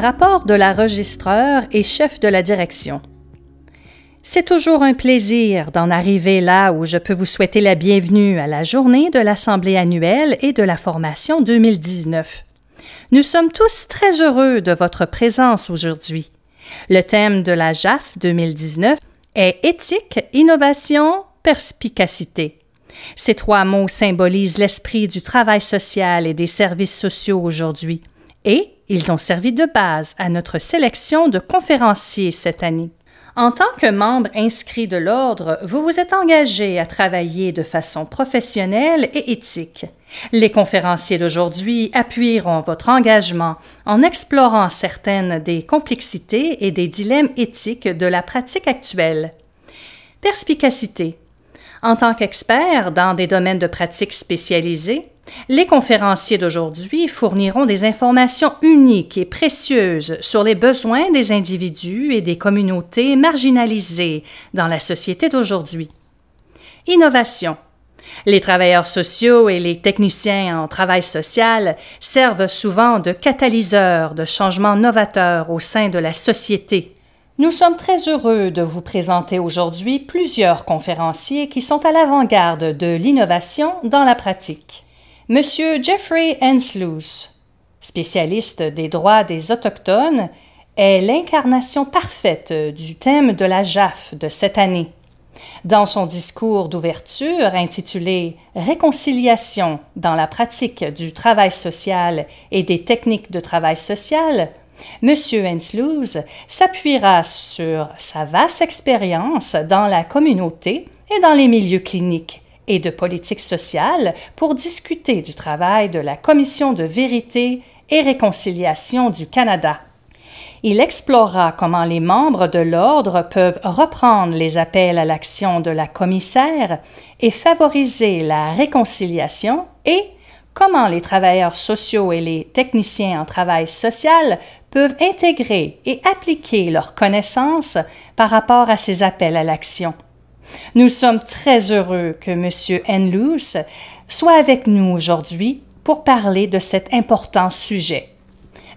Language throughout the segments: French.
Rapport de la registreur et chef de la direction. C'est toujours un plaisir d'en arriver là où je peux vous souhaiter la bienvenue à la journée de l'Assemblée annuelle et de la formation 2019. Nous sommes tous très heureux de votre présence aujourd'hui. Le thème de la JAF 2019 est éthique, innovation, perspicacité. Ces trois mots symbolisent l'esprit du travail social et des services sociaux aujourd'hui et ils ont servi de base à notre sélection de conférenciers cette année. En tant que membre inscrit de l'Ordre, vous vous êtes engagé à travailler de façon professionnelle et éthique. Les conférenciers d'aujourd'hui appuieront votre engagement en explorant certaines des complexités et des dilemmes éthiques de la pratique actuelle. Perspicacité. En tant qu'expert dans des domaines de pratique spécialisés, les conférenciers d'aujourd'hui fourniront des informations uniques et précieuses sur les besoins des individus et des communautés marginalisées dans la société d'aujourd'hui. Innovation. Les travailleurs sociaux et les techniciens en travail social servent souvent de catalyseurs de changements novateurs au sein de la société. Nous sommes très heureux de vous présenter aujourd'hui plusieurs conférenciers qui sont à l'avant-garde de l'innovation dans la pratique. Monsieur Jeffrey Henslows, spécialiste des droits des Autochtones, est l'incarnation parfaite du thème de la JAF de cette année. Dans son discours d'ouverture intitulé Réconciliation dans la pratique du travail social et des techniques de travail social, M. Henslows s'appuiera sur sa vaste expérience dans la communauté et dans les milieux cliniques et de politique sociale pour discuter du travail de la Commission de vérité et réconciliation du Canada. Il explorera comment les membres de l'Ordre peuvent reprendre les appels à l'action de la commissaire et favoriser la réconciliation et comment les travailleurs sociaux et les techniciens en travail social peuvent intégrer et appliquer leurs connaissances par rapport à ces appels à l'action. Nous sommes très heureux que M. Enloos soit avec nous aujourd'hui pour parler de cet important sujet.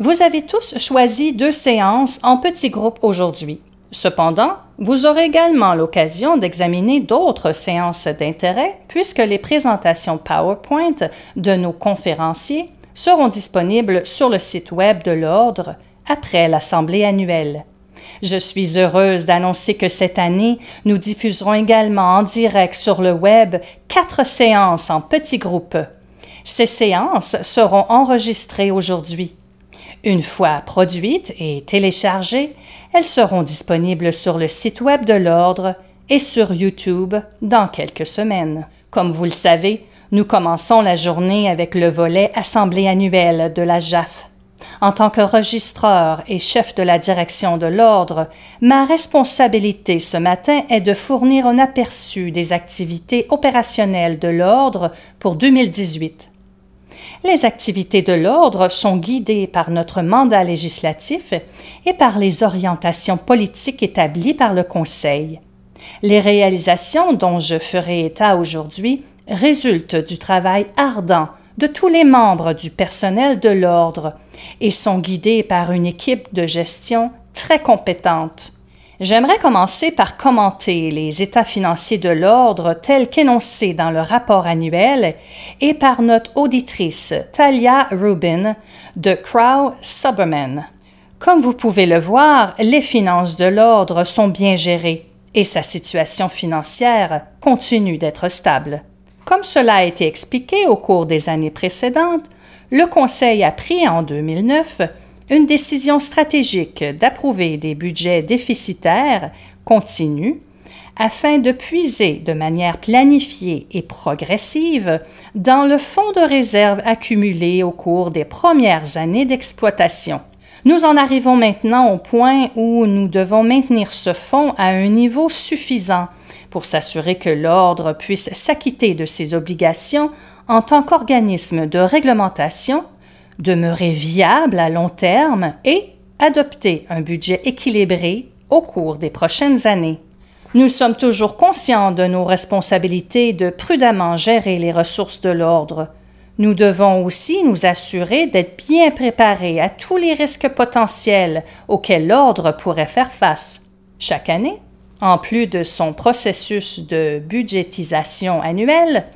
Vous avez tous choisi deux séances en petits groupes aujourd'hui. Cependant, vous aurez également l'occasion d'examiner d'autres séances d'intérêt puisque les présentations PowerPoint de nos conférenciers seront disponibles sur le site Web de l'Ordre après l'Assemblée annuelle. Je suis heureuse d'annoncer que cette année, nous diffuserons également en direct sur le web quatre séances en petits groupes. Ces séances seront enregistrées aujourd'hui. Une fois produites et téléchargées, elles seront disponibles sur le site web de l'Ordre et sur YouTube dans quelques semaines. Comme vous le savez, nous commençons la journée avec le volet Assemblée annuelle de la JAF. En tant que registreur et chef de la direction de l'ordre, ma responsabilité ce matin est de fournir un aperçu des activités opérationnelles de l'ordre pour 2018. Les activités de l'ordre sont guidées par notre mandat législatif et par les orientations politiques établies par le Conseil. Les réalisations dont je ferai état aujourd'hui résultent du travail ardent de tous les membres du personnel de l'ordre et sont guidés par une équipe de gestion très compétente. J'aimerais commencer par commenter les états financiers de l'ordre tels qu'énoncés dans le rapport annuel et par notre auditrice Talia Rubin de Crow Suberman. Comme vous pouvez le voir, les finances de l'ordre sont bien gérées et sa situation financière continue d'être stable. Comme cela a été expliqué au cours des années précédentes, le Conseil a pris en 2009 une décision stratégique d'approuver des budgets déficitaires continus afin de puiser de manière planifiée et progressive dans le fonds de réserve accumulé au cours des premières années d'exploitation. Nous en arrivons maintenant au point où nous devons maintenir ce fonds à un niveau suffisant pour s'assurer que l'Ordre puisse s'acquitter de ses obligations en tant qu'organisme de réglementation, demeurer viable à long terme et adopter un budget équilibré au cours des prochaines années. Nous sommes toujours conscients de nos responsabilités de prudemment gérer les ressources de l'ordre. Nous devons aussi nous assurer d'être bien préparés à tous les risques potentiels auxquels l'ordre pourrait faire face. Chaque année, en plus de son processus de budgétisation annuelle,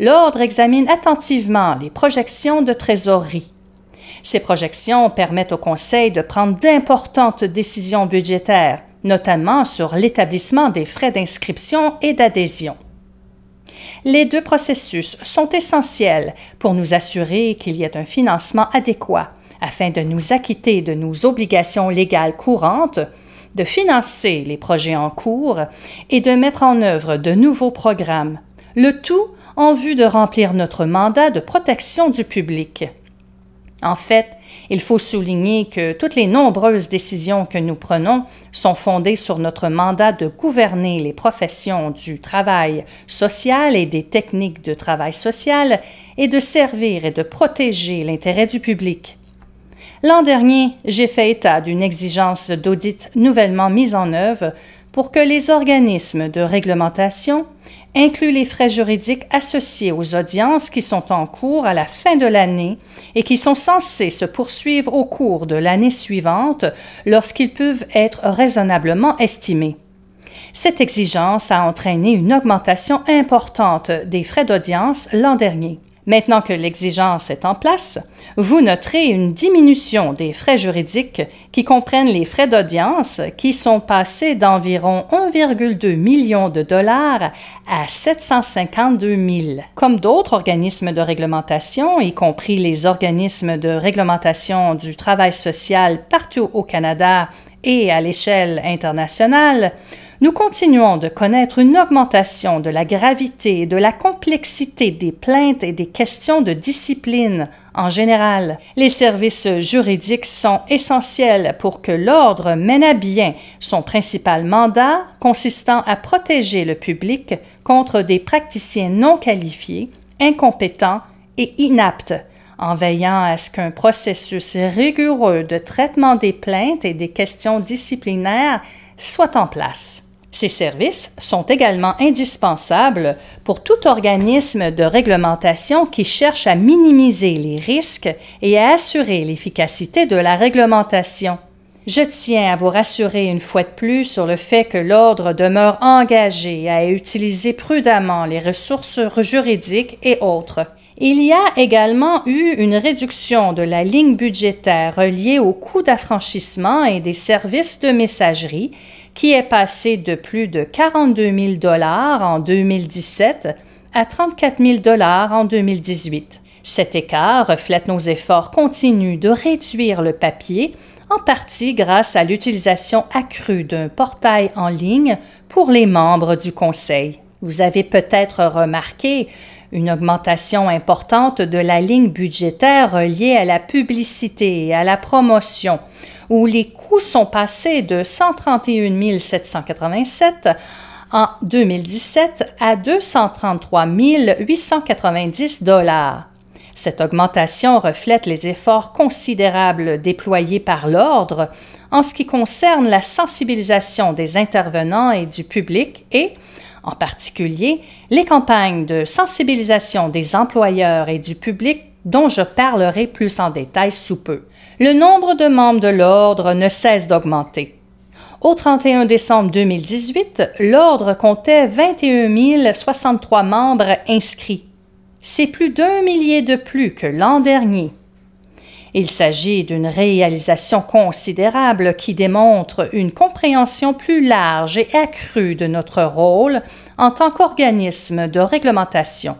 l'Ordre examine attentivement les projections de trésorerie. Ces projections permettent au Conseil de prendre d'importantes décisions budgétaires, notamment sur l'établissement des frais d'inscription et d'adhésion. Les deux processus sont essentiels pour nous assurer qu'il y ait un financement adéquat afin de nous acquitter de nos obligations légales courantes de financer les projets en cours et de mettre en œuvre de nouveaux programmes, le tout en vue de remplir notre mandat de protection du public. En fait, il faut souligner que toutes les nombreuses décisions que nous prenons sont fondées sur notre mandat de gouverner les professions du travail social et des techniques de travail social et de servir et de protéger l'intérêt du public. L'an dernier, j'ai fait état d'une exigence d'audit nouvellement mise en œuvre pour que les organismes de réglementation incluent les frais juridiques associés aux audiences qui sont en cours à la fin de l'année et qui sont censés se poursuivre au cours de l'année suivante lorsqu'ils peuvent être raisonnablement estimés. Cette exigence a entraîné une augmentation importante des frais d'audience l'an dernier. Maintenant que l'exigence est en place, vous noterez une diminution des frais juridiques qui comprennent les frais d'audience qui sont passés d'environ 1,2 million de dollars à 752 000. Comme d'autres organismes de réglementation, y compris les organismes de réglementation du travail social partout au Canada et à l'échelle internationale, nous continuons de connaître une augmentation de la gravité et de la complexité des plaintes et des questions de discipline en général. Les services juridiques sont essentiels pour que l'ordre mène à bien son principal mandat consistant à protéger le public contre des praticiens non qualifiés, incompétents et inaptes en veillant à ce qu'un processus rigoureux de traitement des plaintes et des questions disciplinaires soit en place. Ces services sont également indispensables pour tout organisme de réglementation qui cherche à minimiser les risques et à assurer l'efficacité de la réglementation. Je tiens à vous rassurer une fois de plus sur le fait que l'Ordre demeure engagé à utiliser prudemment les ressources juridiques et autres il y a également eu une réduction de la ligne budgétaire reliée aux coûts d'affranchissement et des services de messagerie qui est passée de plus de 42 000 dollars en 2017 à 34 000 dollars en 2018. Cet écart reflète nos efforts continus de réduire le papier, en partie grâce à l'utilisation accrue d'un portail en ligne pour les membres du Conseil. Vous avez peut-être remarqué une augmentation importante de la ligne budgétaire liée à la publicité et à la promotion, où les coûts sont passés de 131 787 en 2017 à 233 890 dollars. Cette augmentation reflète les efforts considérables déployés par l'ordre en ce qui concerne la sensibilisation des intervenants et du public et en particulier les campagnes de sensibilisation des employeurs et du public dont je parlerai plus en détail sous peu. Le nombre de membres de l'Ordre ne cesse d'augmenter. Au 31 décembre 2018, l'Ordre comptait 21 063 membres inscrits. C'est plus d'un millier de plus que l'an dernier. Il s'agit d'une réalisation considérable qui démontre une compréhension plus large et accrue de notre rôle en tant qu'organisme de réglementation.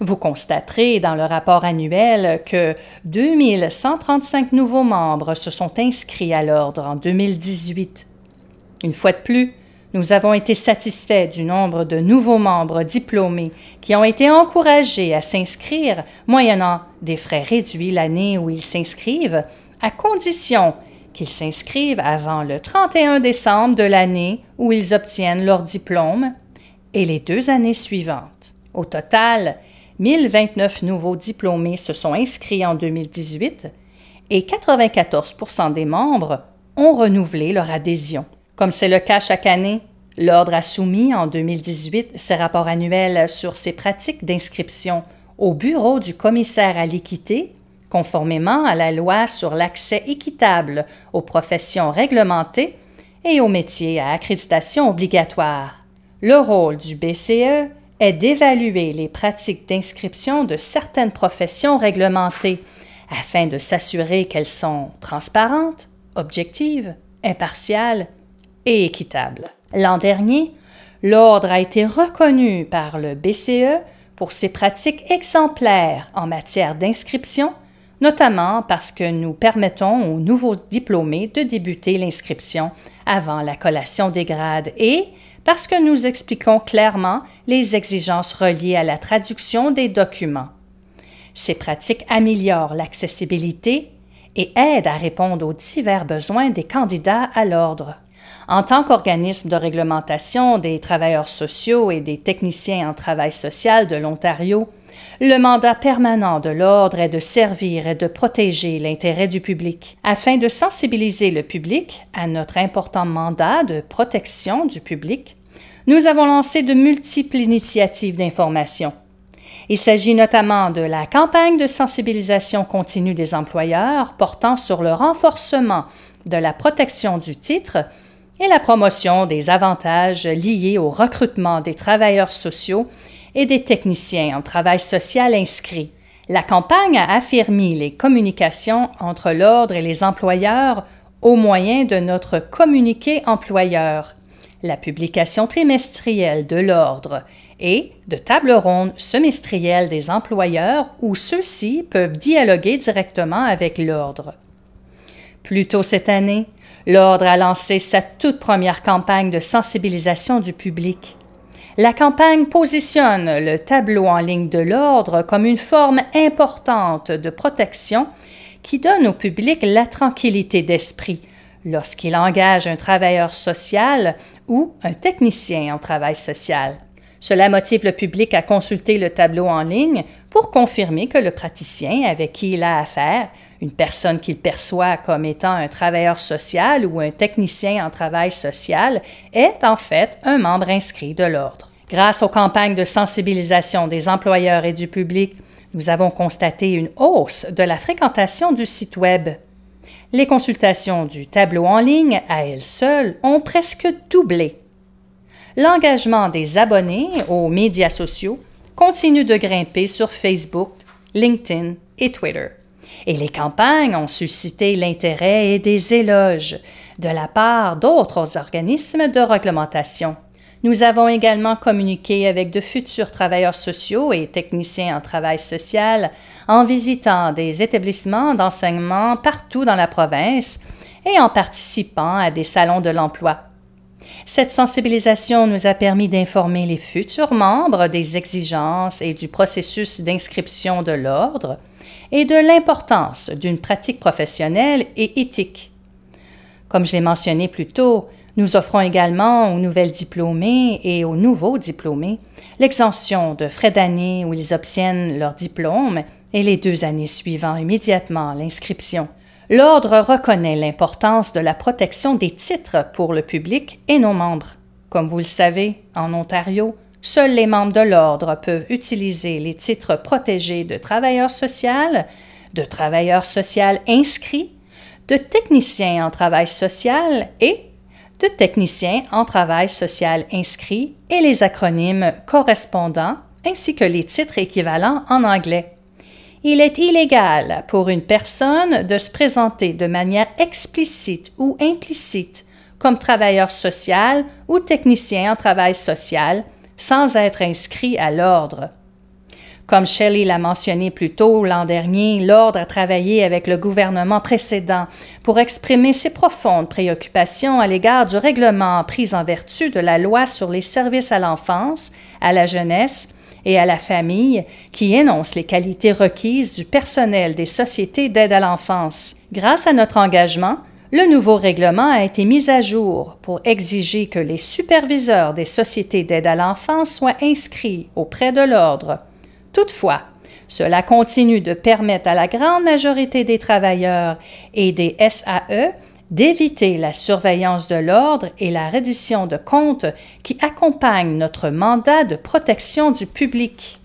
Vous constaterez dans le rapport annuel que 2135 nouveaux membres se sont inscrits à l'ordre en 2018. Une fois de plus, nous avons été satisfaits du nombre de nouveaux membres diplômés qui ont été encouragés à s'inscrire moyennant des frais réduits l'année où ils s'inscrivent, à condition qu'ils s'inscrivent avant le 31 décembre de l'année où ils obtiennent leur diplôme et les deux années suivantes. Au total, 1029 nouveaux diplômés se sont inscrits en 2018 et 94 des membres ont renouvelé leur adhésion. Comme c'est le cas chaque année, l'Ordre a soumis en 2018 ses rapports annuels sur ses pratiques d'inscription au bureau du commissaire à l'équité, conformément à la loi sur l'accès équitable aux professions réglementées et aux métiers à accréditation obligatoire. Le rôle du BCE est d'évaluer les pratiques d'inscription de certaines professions réglementées afin de s'assurer qu'elles sont transparentes, objectives, impartiales et équitables. L'an dernier, l'ordre a été reconnu par le BCE pour ces pratiques exemplaires en matière d'inscription, notamment parce que nous permettons aux nouveaux diplômés de débuter l'inscription avant la collation des grades et parce que nous expliquons clairement les exigences reliées à la traduction des documents. Ces pratiques améliorent l'accessibilité et aident à répondre aux divers besoins des candidats à l'ordre. En tant qu'organisme de réglementation des travailleurs sociaux et des techniciens en travail social de l'Ontario, le mandat permanent de l'Ordre est de servir et de protéger l'intérêt du public. Afin de sensibiliser le public à notre important mandat de protection du public, nous avons lancé de multiples initiatives d'information. Il s'agit notamment de la campagne de sensibilisation continue des employeurs portant sur le renforcement de la protection du titre et la promotion des avantages liés au recrutement des travailleurs sociaux et des techniciens en travail social inscrits. La campagne a affirmé les communications entre l'Ordre et les employeurs au moyen de notre communiqué employeur, la publication trimestrielle de l'Ordre et de tables ronde semestrielle des employeurs où ceux-ci peuvent dialoguer directement avec l'Ordre. Plus tôt cette année, L'Ordre a lancé sa toute première campagne de sensibilisation du public. La campagne positionne le tableau en ligne de l'Ordre comme une forme importante de protection qui donne au public la tranquillité d'esprit lorsqu'il engage un travailleur social ou un technicien en travail social. Cela motive le public à consulter le tableau en ligne pour confirmer que le praticien avec qui il a affaire une personne qu'il perçoit comme étant un travailleur social ou un technicien en travail social est en fait un membre inscrit de l'ordre. Grâce aux campagnes de sensibilisation des employeurs et du public, nous avons constaté une hausse de la fréquentation du site Web. Les consultations du tableau en ligne à elles seules ont presque doublé. L'engagement des abonnés aux médias sociaux continue de grimper sur Facebook, LinkedIn et Twitter et les campagnes ont suscité l'intérêt et des éloges de la part d'autres organismes de réglementation. Nous avons également communiqué avec de futurs travailleurs sociaux et techniciens en travail social en visitant des établissements d'enseignement partout dans la province et en participant à des salons de l'emploi. Cette sensibilisation nous a permis d'informer les futurs membres des exigences et du processus d'inscription de l'ordre, et de l'importance d'une pratique professionnelle et éthique. Comme je l'ai mentionné plus tôt, nous offrons également aux nouvelles diplômées et aux nouveaux diplômés l'exemption de frais d'année où ils obtiennent leur diplôme et les deux années suivant immédiatement l'inscription. L'Ordre reconnaît l'importance de la protection des titres pour le public et nos membres. Comme vous le savez, en Ontario, Seuls les membres de l'ordre peuvent utiliser les titres protégés de travailleur social, de travailleur social inscrit, de technicien en travail social et de technicien en travail social inscrit et les acronymes correspondants ainsi que les titres équivalents en anglais. Il est illégal pour une personne de se présenter de manière explicite ou implicite comme travailleur social ou technicien en travail social sans être inscrit à l'ordre. Comme Shelley l'a mentionné plus tôt l'an dernier, l'Ordre a travaillé avec le gouvernement précédent pour exprimer ses profondes préoccupations à l'égard du règlement pris en vertu de la loi sur les services à l'enfance, à la jeunesse et à la famille qui énonce les qualités requises du personnel des sociétés d'aide à l'enfance. Grâce à notre engagement, le nouveau règlement a été mis à jour pour exiger que les superviseurs des sociétés d'aide à l'enfance soient inscrits auprès de l'ordre. Toutefois, cela continue de permettre à la grande majorité des travailleurs et des SAE d'éviter la surveillance de l'ordre et la reddition de comptes qui accompagnent notre mandat de protection du public.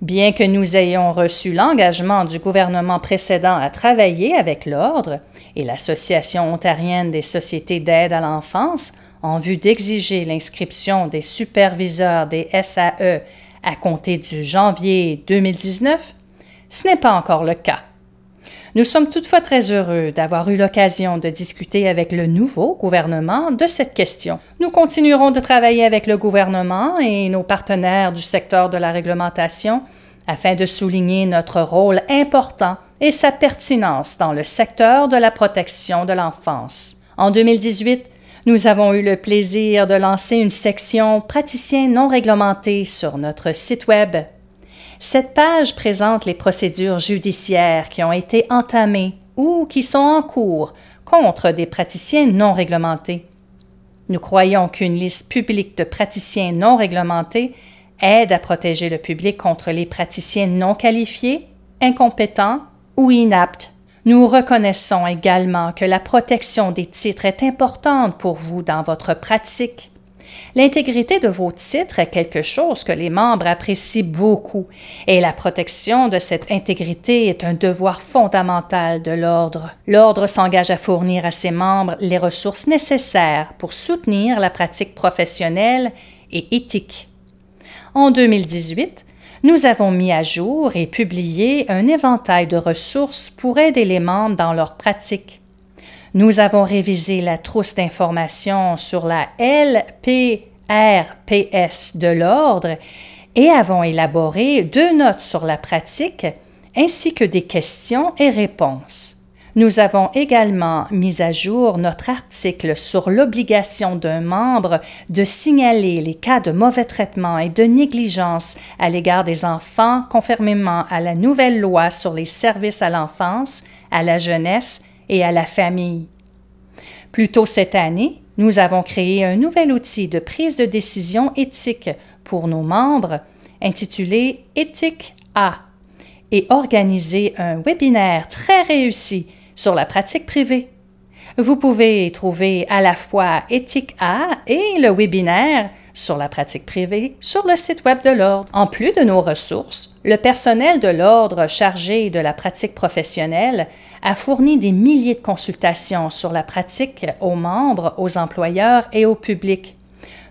Bien que nous ayons reçu l'engagement du gouvernement précédent à travailler avec l'ordre, et l'Association ontarienne des sociétés d'aide à l'enfance en vue d'exiger l'inscription des superviseurs des SAE à compter du janvier 2019, ce n'est pas encore le cas. Nous sommes toutefois très heureux d'avoir eu l'occasion de discuter avec le nouveau gouvernement de cette question. Nous continuerons de travailler avec le gouvernement et nos partenaires du secteur de la réglementation afin de souligner notre rôle important et sa pertinence dans le secteur de la protection de l'enfance. En 2018, nous avons eu le plaisir de lancer une section Praticiens non réglementés sur notre site Web. Cette page présente les procédures judiciaires qui ont été entamées ou qui sont en cours contre des praticiens non réglementés. Nous croyons qu'une liste publique de praticiens non réglementés aide à protéger le public contre les praticiens non qualifiés, incompétents ou inaptes. Nous reconnaissons également que la protection des titres est importante pour vous dans votre pratique. L'intégrité de vos titres est quelque chose que les membres apprécient beaucoup et la protection de cette intégrité est un devoir fondamental de l'Ordre. L'Ordre s'engage à fournir à ses membres les ressources nécessaires pour soutenir la pratique professionnelle et éthique. En 2018, nous avons mis à jour et publié un éventail de ressources pour aider les membres dans leur pratique. Nous avons révisé la trousse d'informations sur la LPRPS de l'Ordre et avons élaboré deux notes sur la pratique ainsi que des questions et réponses. Nous avons également mis à jour notre article sur l'obligation d'un membre de signaler les cas de mauvais traitement et de négligence à l'égard des enfants conformément à la nouvelle loi sur les services à l'enfance, à la jeunesse et à la famille. Plus tôt cette année, nous avons créé un nouvel outil de prise de décision éthique pour nos membres intitulé Éthique A et organisé un webinaire très réussi sur la pratique privée. Vous pouvez trouver à la fois Éthique A et le webinaire sur la pratique privée sur le site web de l'Ordre. En plus de nos ressources, le personnel de l'Ordre chargé de la pratique professionnelle a fourni des milliers de consultations sur la pratique aux membres, aux employeurs et au public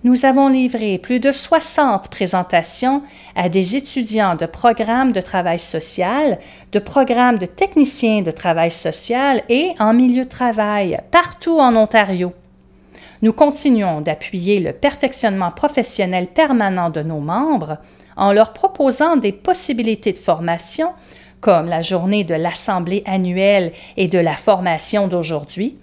nous avons livré plus de 60 présentations à des étudiants de programmes de travail social, de programmes de techniciens de travail social et en milieu de travail partout en Ontario. Nous continuons d'appuyer le perfectionnement professionnel permanent de nos membres en leur proposant des possibilités de formation comme la journée de l'Assemblée annuelle et de la formation d'aujourd'hui,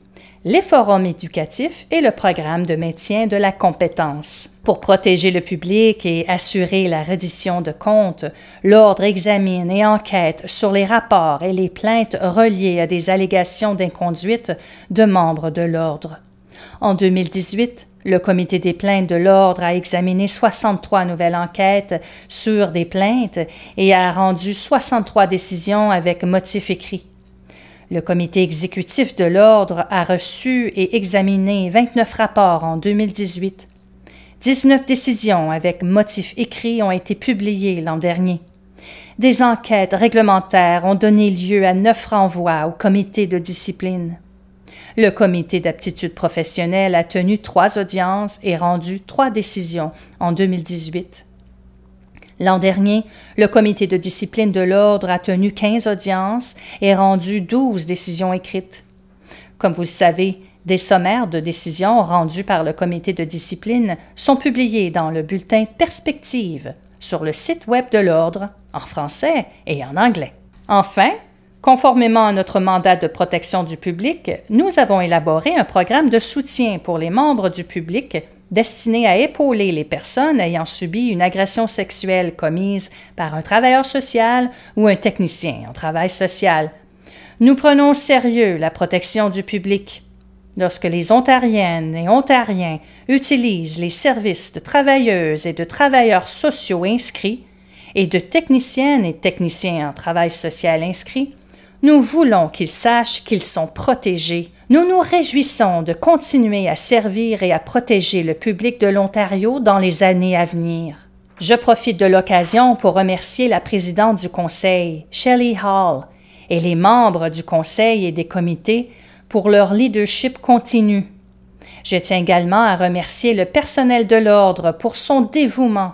les forums éducatifs et le programme de maintien de la compétence. Pour protéger le public et assurer la reddition de comptes, l'Ordre examine et enquête sur les rapports et les plaintes reliées à des allégations d'inconduite de membres de l'Ordre. En 2018, le comité des plaintes de l'Ordre a examiné 63 nouvelles enquêtes sur des plaintes et a rendu 63 décisions avec motif écrit. Le comité exécutif de l'Ordre a reçu et examiné 29 rapports en 2018. 19 décisions avec motifs écrits ont été publiées l'an dernier. Des enquêtes réglementaires ont donné lieu à neuf renvois au comité de discipline. Le comité d'aptitude professionnelle a tenu trois audiences et rendu trois décisions en 2018. L'an dernier, le comité de discipline de l'ordre a tenu 15 audiences et rendu 12 décisions écrites. Comme vous le savez, des sommaires de décisions rendues par le comité de discipline sont publiés dans le bulletin Perspective sur le site web de l'ordre en français et en anglais. Enfin, conformément à notre mandat de protection du public, nous avons élaboré un programme de soutien pour les membres du public destiné à épauler les personnes ayant subi une agression sexuelle commise par un travailleur social ou un technicien en travail social. Nous prenons sérieux la protection du public. Lorsque les Ontariennes et Ontariens utilisent les services de travailleuses et de travailleurs sociaux inscrits et de techniciennes et techniciens en travail social inscrits, nous voulons qu'ils sachent qu'ils sont protégés nous nous réjouissons de continuer à servir et à protéger le public de l'Ontario dans les années à venir. Je profite de l'occasion pour remercier la présidente du Conseil, Shelley Hall, et les membres du Conseil et des comités pour leur leadership continu. Je tiens également à remercier le personnel de l'Ordre pour son dévouement.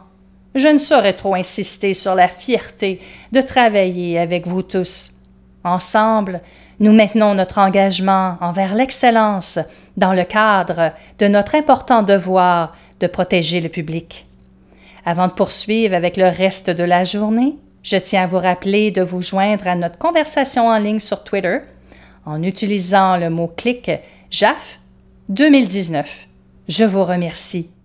Je ne saurais trop insister sur la fierté de travailler avec vous tous. Ensemble, nous maintenons notre engagement envers l'excellence dans le cadre de notre important devoir de protéger le public. Avant de poursuivre avec le reste de la journée, je tiens à vous rappeler de vous joindre à notre conversation en ligne sur Twitter en utilisant le mot-clic JAF 2019. Je vous remercie.